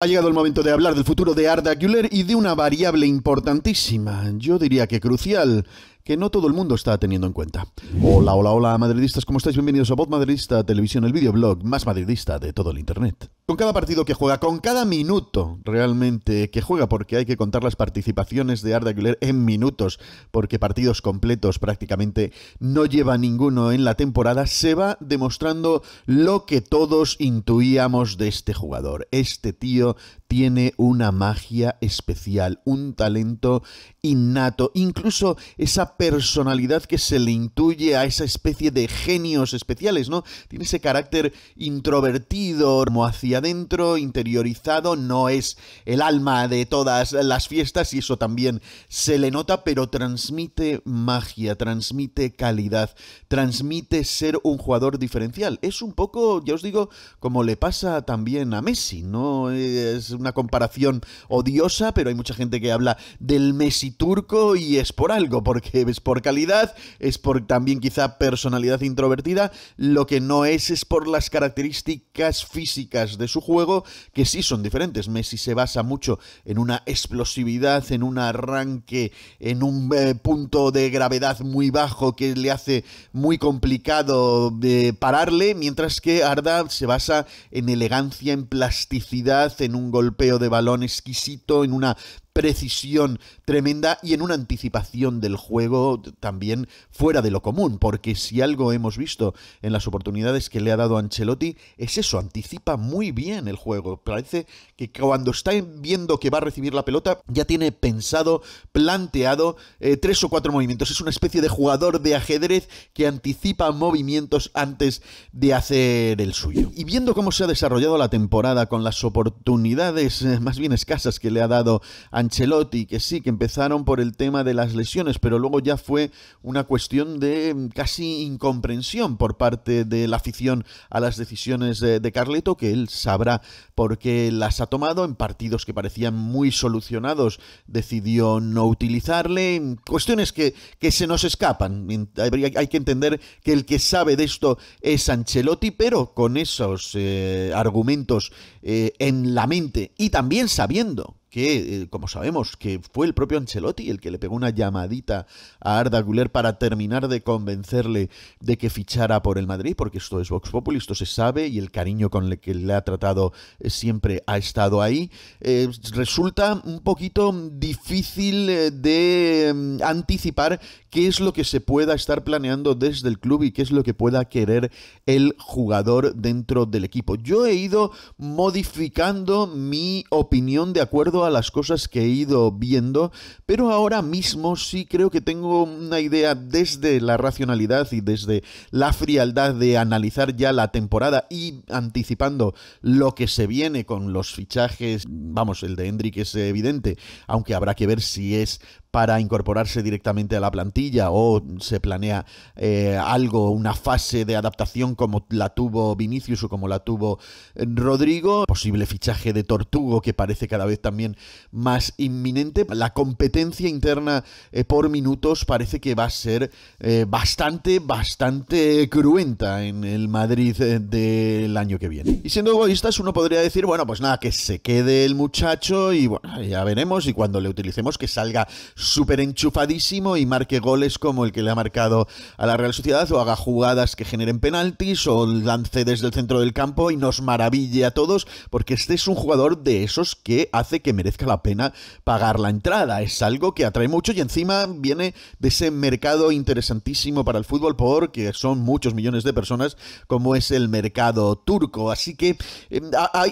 Ha llegado el momento de hablar del futuro de Arda Güler y de una variable importantísima, yo diría que crucial, que no todo el mundo está teniendo en cuenta. Hola, hola, hola, madridistas, ¿cómo estáis? Bienvenidos a Voz Madridista Televisión, el videoblog más madridista de todo el Internet. Con cada partido que juega, con cada minuto realmente que juega, porque hay que contar las participaciones de Arda Güler en minutos, porque partidos completos prácticamente no lleva ninguno en la temporada, se va demostrando lo que todos intuíamos de este jugador. Este tío tiene una magia especial, un talento innato, incluso esa personalidad que se le intuye a esa especie de genios especiales, ¿no? Tiene ese carácter introvertido, como hacia adentro, interiorizado, no es el alma de todas las fiestas y eso también se le nota, pero transmite magia, transmite calidad, transmite ser un jugador diferencial. Es un poco, ya os digo, como le pasa también a Messi, ¿no? Es una comparación odiosa, pero hay mucha gente que habla del Messi turco y es por algo, porque es por calidad, es por también quizá personalidad introvertida, lo que no es es por las características físicas de su juego, que sí son diferentes. Messi se basa mucho en una explosividad, en un arranque, en un eh, punto de gravedad muy bajo que le hace muy complicado de pararle, mientras que Arda se basa en elegancia, en plasticidad, en un golpeo de balón exquisito, en una precisión tremenda y en una anticipación del juego también fuera de lo común, porque si algo hemos visto en las oportunidades que le ha dado Ancelotti, es eso, anticipa muy bien el juego. Parece que cuando está viendo que va a recibir la pelota, ya tiene pensado, planteado eh, tres o cuatro movimientos. Es una especie de jugador de ajedrez que anticipa movimientos antes de hacer el suyo. Y viendo cómo se ha desarrollado la temporada con las oportunidades eh, más bien escasas que le ha dado Ancelotti, Ancelotti, que sí, que empezaron por el tema de las lesiones, pero luego ya fue una cuestión de mm, casi incomprensión por parte de la afición a las decisiones de, Carleto, que él sabrá por qué las ha tomado en partidos que parecían muy solucionados, decidió no utilizarle, cuestiones que, se nos escapan. Hay, que entender que el que sabe de esto es Ancelotti, pero con esos eh, argumentos eh, en la mente y también sabiendo que, eh, como sabemos, que fue el propio Ancelotti el que le pegó una llamadita a Arda Guler para terminar de convencerle de que fichara por el Madrid, porque esto es Vox Populi, esto se sabe, y el cariño con el que le ha tratado eh, siempre ha estado ahí. Eh, resulta un poquito difícil de mm, anticipar qué es lo que se pueda estar planeando desde el club y qué es lo que pueda querer el jugador dentro del equipo. Yo he ido modificando mi opinión de acuerdo a las cosas que he ido viendo, pero ahora mismo sí creo que tengo una idea desde la racionalidad y desde la frialdad de analizar ya la temporada y anticipando lo que se viene con los fichajes, vamos, el de Hendrik es evidente, aunque habrá que ver si es para incorporarse directamente a la plantilla o se planea eh, algo, una fase de adaptación como la tuvo Vinicius o como la tuvo eh, Rodrigo, posible fichaje de Tortugo que parece cada vez también más inminente, la competencia interna eh, por minutos parece que va a ser bastante, bastante cruenta en el Madrid del año que viene. Y siendo egoístas uno podría decir, bueno, pues nada, que se quede el muchacho y bueno, ya veremos y cuando le utilicemos que salga súper enchufadísimo y marque goles como el que le ha marcado a la Real Sociedad o haga jugadas que generen penaltis o lance desde el centro del campo y nos maraville a todos porque este es un jugador de esos que hace que merezca la pena pagar la entrada. Es algo que atrae mucho y encima viene de ese mercado interesantísimo para el fútbol porque son muchos millones de personas como es el mercado turco. Así que em,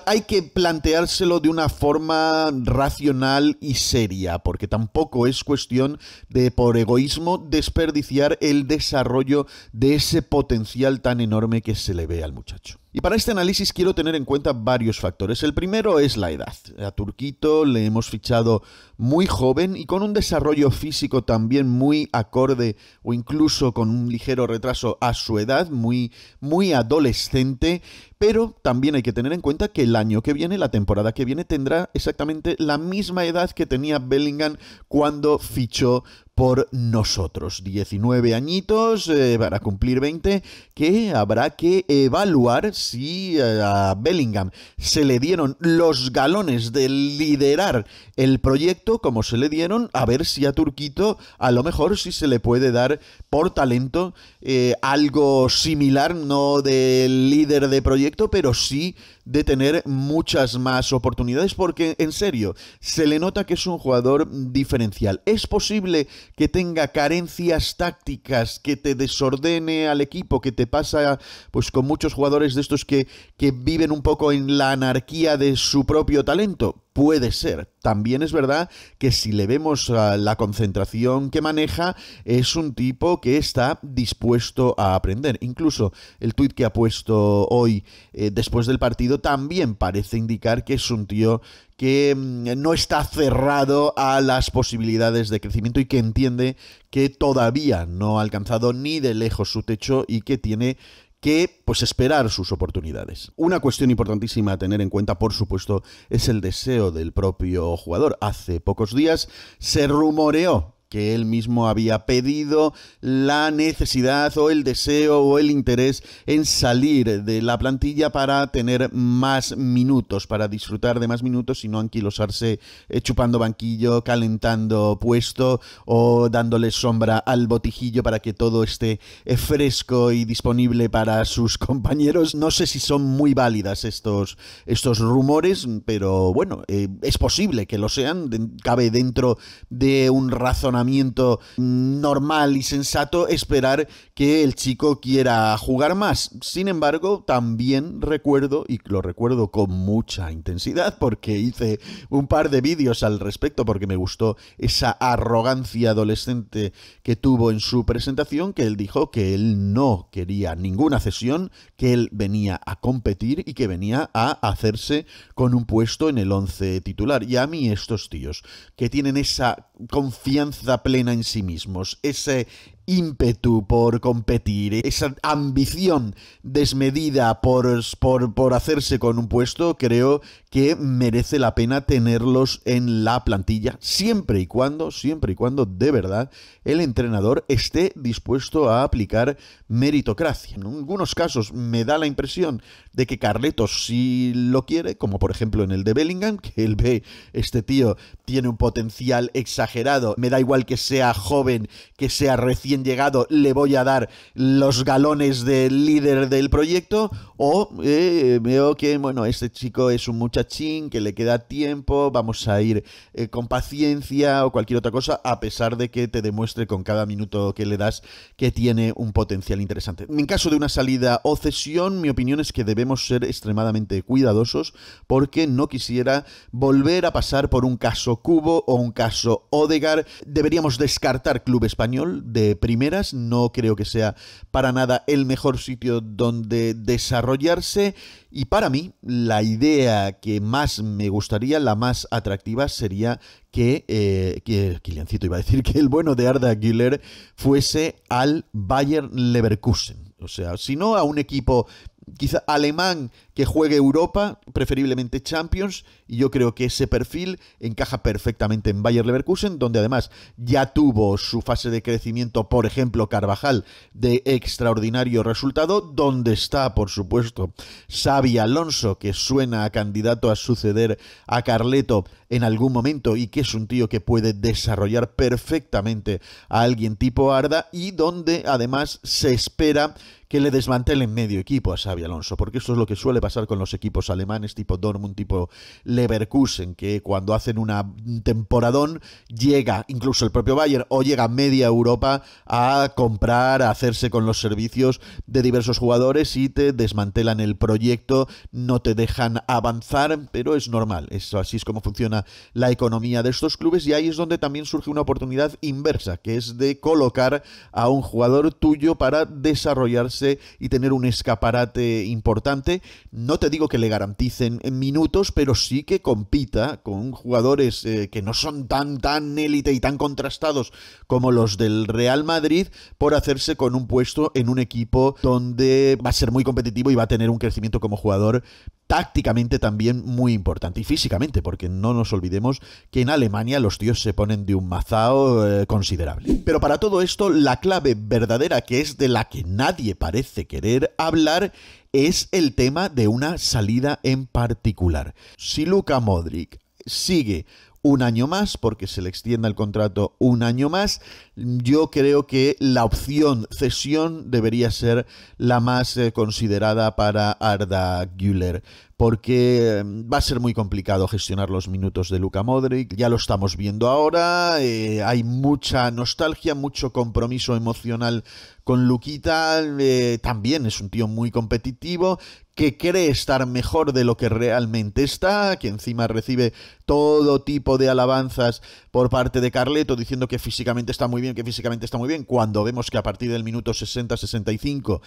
hay que planteárselo de una forma racional y seria porque tampoco es es cuestión de, por egoísmo, desperdiciar el desarrollo de ese potencial tan enorme que se le ve al muchacho. Y para este análisis quiero tener en cuenta varios factores. El primero es la edad. A Turquito le hemos fichado muy joven y con un desarrollo físico también muy acorde o incluso con un ligero retraso a su edad, muy, muy adolescente, pero también hay que tener en cuenta que el año que viene, la temporada que viene, tendrá exactamente la misma edad que tenía Bellingham cuando fichó por nosotros. 19 añitos eh, para cumplir 20, que habrá que evaluar si eh, a Bellingham se le dieron los galones de liderar el proyecto como se le dieron, a ver si a Turquito a lo mejor si se le puede dar por talento eh, algo similar, no de líder de proyecto, pero sí de tener muchas más oportunidades, porque en serio, se le nota que es un jugador diferencial. Es posible que tenga carencias tácticas, que te desordene al equipo, que te pasa pues con muchos jugadores de estos que, que viven un poco en la anarquía de su propio talento Puede ser. También es verdad que si le vemos ah, la concentración que maneja, es un tipo que está dispuesto a aprender. Incluso el tuit que ha puesto hoy eh, después del partido también parece indicar que es un tío que mm, no está cerrado a las posibilidades de crecimiento y que entiende que todavía no ha alcanzado ni de lejos su techo y que tiene que pues esperar sus oportunidades. Una cuestión importantísima a tener en cuenta, por supuesto, es el deseo del propio jugador. Hace pocos días se rumoreó que él mismo había pedido la necesidad o el deseo o el interés en salir de la plantilla para tener más minutos, para disfrutar de más minutos y no anquilosarse eh, chupando banquillo, calentando puesto o dándole sombra al botijillo para que todo esté eh, fresco y disponible para sus compañeros. No sé si son muy válidas estos, estos rumores, pero bueno, eh, es posible que lo sean, cabe dentro de un razonamiento normal y sensato esperar que el chico quiera jugar más. Sin embargo, también recuerdo, y lo recuerdo con mucha intensidad, porque hice un par de vídeos al respecto, porque me gustó esa arrogancia adolescente que tuvo en su presentación, que él dijo que él no quería ninguna cesión, que él venía a competir y que venía a hacerse con un puesto en el 11 titular. Y a mí estos tíos que tienen esa confianza da plena en sí mismos, ese ímpetu por competir, esa ambición desmedida por, por, hacerse con un puesto, creo que merece la pena tenerlos en la plantilla, siempre y cuando, siempre y cuando de verdad el entrenador esté dispuesto a aplicar meritocracia. En algunos casos me da la impresión de que Carleto sí lo quiere, como por ejemplo en el de Bellingham, que él ve, este tío tiene un potencial exagerado, me da igual que sea joven, que sea recién llegado le voy a dar los galones del líder del proyecto, o eh, veo que, bueno, este chico es un muchachín que le queda tiempo, vamos a ir eh, con paciencia o cualquier otra cosa, a pesar de que te demuestre con cada minuto que le das que tiene un potencial interesante. En caso de una salida o cesión, mi opinión es que debemos ser extremadamente cuidadosos porque no quisiera volver a pasar por un caso Cubo o un caso Odegar. Deberíamos descartar Club Español de primeras. No creo que sea para nada el mejor sitio donde desarrollarse. Y para mí, la idea que más me gustaría, la más atractiva, sería que, eh, que Kiliancito iba a decir que el bueno de Arda Güler fuese al Bayern Leverkusen. O sea, si no a un equipo quizá alemán que juegue Europa, preferiblemente Champions, y yo creo que ese perfil encaja perfectamente en Bayer Leverkusen, donde además ya tuvo su fase de crecimiento, por ejemplo, Carvajal, de extraordinario resultado, donde está, por supuesto, Xavi Alonso, que suena a candidato a suceder a Carleto en algún momento y que es un tío que puede desarrollar perfectamente a alguien tipo Arda, y donde además se espera que le desmantelen medio equipo a Xavi Alonso, porque esto es lo que suele pasar con los equipos alemanes tipo Dortmund, tipo Leverkusen, que cuando hacen una temporadón llega incluso el propio Bayern o llega media Europa a comprar, a hacerse con los servicios de diversos jugadores y te desmantelan el proyecto, no te dejan avanzar, pero es normal, eso así es como funciona la economía de estos clubes y ahí es donde también surge una oportunidad inversa, que es de colocar a un jugador tuyo para desarrollarse y tener un escaparate importante. No te digo que le garanticen minutos, pero sí que compita con jugadores eh, que no son tan, tan élite y tan contrastados como los del Real Madrid por hacerse con un puesto en un equipo donde va a ser muy competitivo y va a tener un crecimiento como jugador tácticamente también muy importante y físicamente, porque no nos olvidemos que en Alemania los tíos se ponen de un mazao eh, considerable. Pero para todo esto, la clave verdadera que es de la que nadie parece querer hablar es el tema de una salida en particular. Si Luka Modric sigue un año más, porque se le extienda el contrato un año más, yo creo que la opción cesión debería ser la más eh, considerada para Arda Güler porque mm, va a ser muy complicado gestionar los minutos de Luka Modric, ya lo estamos viendo ahora, eh, hay mucha nostalgia, mucho compromiso emocional con Luquita, eh, también es un tío muy competitivo, que cree estar mejor de lo que realmente está, que encima recibe todo tipo de alabanzas por parte de Carleto diciendo que físicamente está muy bien, que físicamente está muy bien, cuando vemos que a partir del minuto 60-65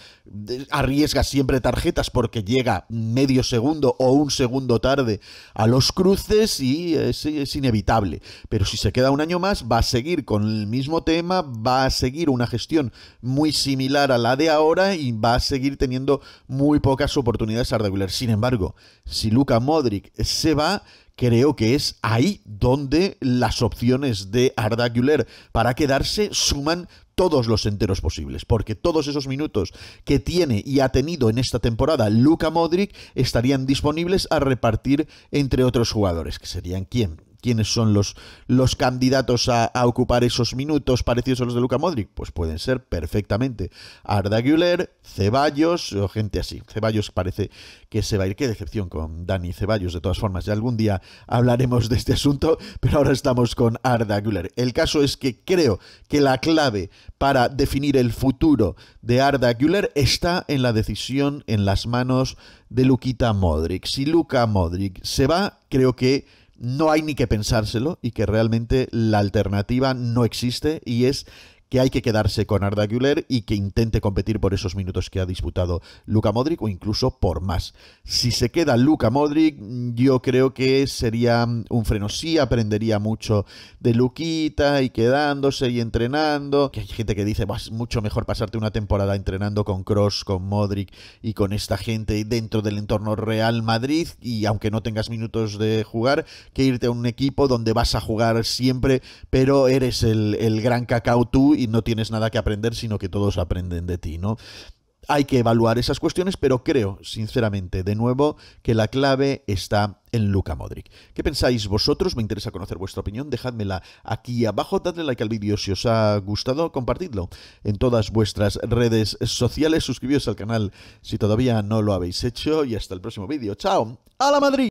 arriesga siempre tarjetas porque llega medio segundo o un segundo tarde a los cruces y es, es inevitable. Pero si se queda un año más, va a seguir con el mismo tema, va a seguir una gestión muy similar a la de ahora y va a seguir teniendo muy pocas oportunidades a regular. Sin embargo, si Luca Modric se va, creo que es ahí donde las opciones de Arda Güler para quedarse suman todos los enteros posibles, porque todos esos minutos que tiene y ha tenido en esta temporada Luka Modric estarían disponibles a repartir entre otros jugadores, que serían quién? quiénes son los, los candidatos a, ocupar esos minutos parecidos a los de Luka Modric? Pues pueden ser perfectamente Arda Güler, Ceballos o gente así. Ceballos parece que se va a ir. Qué decepción con Dani Ceballos, de todas formas. Ya algún día hablaremos de este asunto, pero ahora estamos con Arda Güler. El caso es que creo que la clave para definir el futuro de Arda Güler está en la decisión en las manos de Luquita Modric. Si Luka Modric se va, creo que no hay ni que pensárselo y que realmente la alternativa no existe y es que hay que quedarse con Arda Güler y que intente competir por esos minutos que ha disputado Luka Modric o incluso por más. Si se queda Luka Modric, yo creo que sería un frenosí, aprendería mucho de Luquita y quedándose y entrenando. Que hay gente que dice, es mucho mejor pasarte una temporada entrenando con Cross, con Modric y con esta gente dentro del entorno Real Madrid y aunque no tengas minutos de jugar, que irte a un equipo donde vas a jugar siempre, pero eres el, el gran cacao tú y no tienes nada que aprender, sino que todos aprenden de ti, ¿no? Hay que evaluar esas cuestiones, pero creo, sinceramente, de nuevo, que la clave está en Luca Modric. ¿Qué pensáis vosotros? Me interesa conocer vuestra opinión. dejadmela aquí abajo, dadle like al vídeo si os ha gustado, compartidlo en todas vuestras redes sociales, suscribíos al canal si todavía no lo habéis hecho y hasta el próximo vídeo. ¡Chao! ¡A la Madrid!